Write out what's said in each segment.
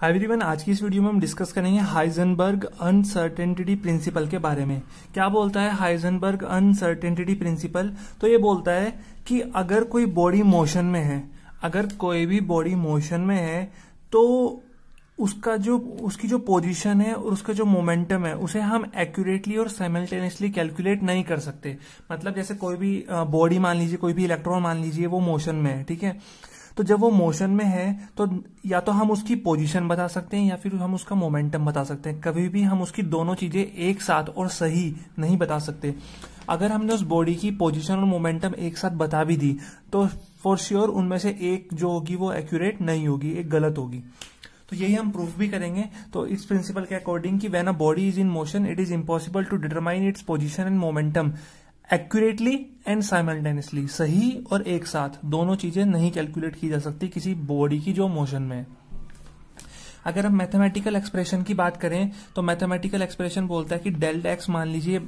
hi everyone आज की इस वीडियो में हम डिस्कस करेंगे हाइजनबर्ग अनसर्टेनिटी प्रिंसिपल के बारे में क्या बोलता है हाइजनबर्ग अनसर्टेनिटी प्रिंसिपल तो ये बोलता है कि अगर कोई बॉडी मोशन में है अगर कोई भी बॉडी मोशन में है तो उसका जो उसकी जो पोजीशन है और उसका जो मोमेंटम है उसे हम एक्यूरेटली और साइमल्टेनियसली कैलकुलेट नहीं कर सकते मतलब जैसे कोई भी बॉडी मान लीजिए कोई भी इलेक्ट्रॉन मान लीजिए वो मोशन में है ठीक है तो जब वो मोशन में है तो या तो हम उसकी पोजीशन बता सकते हैं या फिर हम उसका मोमेंटम बता सकते हैं कभी भी हम उसकी दोनों चीजें एक साथ और सही नहीं बता सकते अगर हमने उस बॉडी की पोजीशन और मोमेंटम एक साथ बता भी दी तो फॉर श्योर उनमें से एक जो होगी वो एक्यूरेट नहीं होगी एक गलत होगी तो यही हम प्रूफ भी करेंगे तो इस प्रिंसिपल के अकॉर्डिंग कि when a body is in motion it is impossible to determine its position and momentum accurately and simultaneously सही और एक साथ दोनों चीजें नहीं कैलकुलेट की जा सकती किसी बॉडी की जो मोशन में अगर हम मैथमेटिकल एक्सप्रेशन की बात करें तो मैथमेटिकल एक्सप्रेशन बोलता है कि डेल्ट एक्स मान लीजिए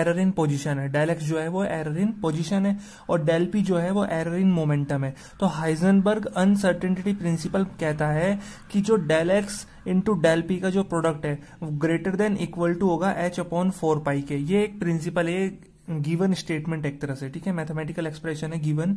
एरर इन पोजीशन है डेल एक्स जो है वो एरर इन पोजीशन है और डेल पी जो है वो एरर इन मोमेंटम है तो हाइजनबर्ग अनसर्टेनिटी प्रिंसिपल कहता है कि जो del x into del p का जो प्रोडक्ट है वो ग्रेटर देन इक्वल टू होगा एच अपॉन फोर पाई के ये एक प्रिंसिपल है गिवन स्टेटमेंट एक तरह से ठीक है मैथमेटिकल एक्सप्रेशन है गिवन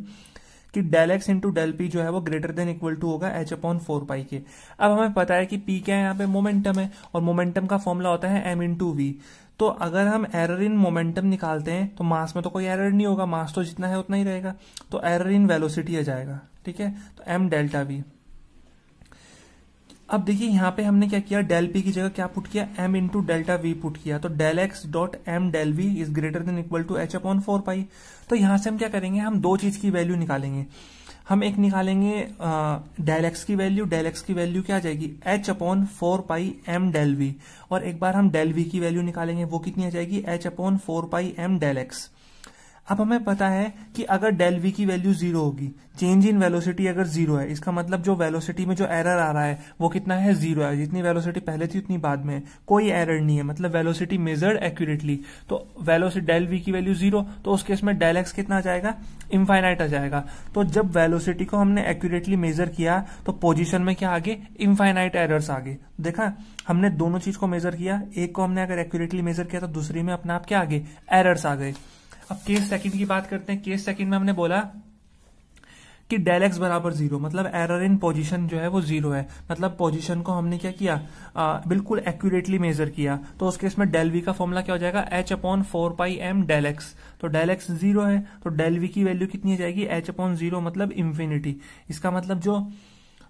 कि del x into del p जो है वो ग्रेटर देन इक्वल टू होगा एच अपॉन फोर पाई के अब हमें पता है कि पी क्या है यहाँ पे मोमेंटम है और मोमेंटम का फॉर्मूला होता है एम इंटू वी तो अगर हम एरर इन मोमेंटम निकालते हैं तो मास में तो कोई एरर नहीं होगा मास तो जितना है उतना ही रहेगा तो एरर इन वेलोसिटी आ जाएगा ठीक है तो एम डेल्टा वी अब देखिए यहाँ पे हमने क्या किया डेल पी की जगह क्या पुट किया m into delta v put किया तो del x dot m del v is greater than equal to h upon four pi तो यहां से हम क्या करेंगे हम दो चीज की वैल्यू निकालेंगे हम एक निकालेंगे डेल एक्स की वैल्यू डेल एक्स की वैल्यू क्या आ जाएगी h upon four pi m del v और एक बार हम डेल वी की वैल्यू निकालेंगे वो कितनी आ जाएगी h upon four pi m del x अब हमें पता है कि अगर डेल वी की वैल्यू जीरो होगी चेंज इन वेलोसिटी अगर जीरो है इसका मतलब जो वेलोसिटी में जो एरर आ रहा है वो कितना है जीरो है जितनी वेलोसिटी पहले थी उतनी बाद में है कोई एरर नहीं है मतलब वेलोसिटी मेजर्ड एक्यूरेटली तो वेलोसिटी डेल वी की वैल्यू जीरो तो उस केस में डेल एक्स कितना आ जाएगा इन्फाइनाइट आ जाएगा तो जब वेलोसिटी को हमने एक्यूरेटली मेजर किया तो पोजिशन में क्या आगे इन्फाइनाइट एरर्स आगे देखा हमने दोनों चीज को मेजर किया एक को हमने अगर एक्यूरेटली मेजर किया तो दूसरी में अपने आप क्या आगे एरर्स आ गए अब केस सेकंड की बात करते हैं केस सेकंड में हमने बोला कि डेल एक्स बराबर जीरो मतलब एरर इन पोजीशन जो है वो जीरो है मतलब पोजीशन को हमने क्या किया आ, बिल्कुल एक्यूरेटली मेजर किया तो उस केस में डेल वी का फॉर्मूला क्या हो जाएगा h upon four pi m del x तो डेल एक्स जीरो है तो डेल वी की वैल्यू कितनी हो जाएगी एच अपॉन जीरो मतलब इन्फिनिटी इसका मतलब जो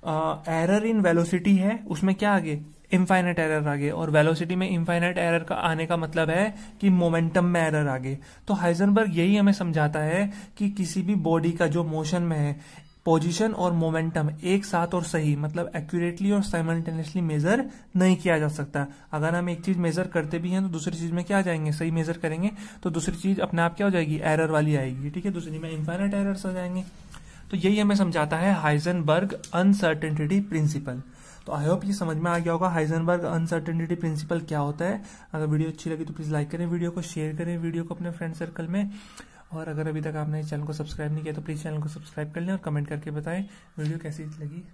एरर इन वेलोसिटी है उसमें क्या आगे इनफाइनाइट एरर आगे और वेलोसिटी में इनफाइनाइट एरर का आने का मतलब है कि मोमेंटम में एरर आगे तो हाइजनबर्ग यही हमें समझाता है कि किसी भी बॉडी का जो मोशन में है पोजीशन और मोमेंटम एक साथ और सही मतलब एक्यूरेटली और साइमल्टेनियसली मेजर नहीं किया जा सकता अगर हम एक चीज मेजर करते भी हैं तो दूसरी चीज में क्या जाएंगे सही मेजर करेंगे तो दूसरी चीज अपने आप क्या हो जाएगी एरर वाली आएगी ठीक है दूसरी में इन्फाइनाइट एरर्स आ जाएंगे तो यही हमें समझाता है हाइजनबर्ग अनसर्टेनिटी प्रिंसिपल तो आई होप ये समझ में आ गया होगा हाइजनबर्ग अनसर्टेनिटी प्रिंसिपल क्या होता है अगर वीडियो अच्छी लगी तो प्लीज़ लाइक करें वीडियो को शेयर करें वीडियो को अपने फ्रेंड सर्कल में और अगर अभी तक आपने इस चैनल को सब्सक्राइब नहीं किया तो प्लीज़ चैनल को सब्सक्राइब कर लें और कमेंट करके बताएं वीडियो कैसी लगी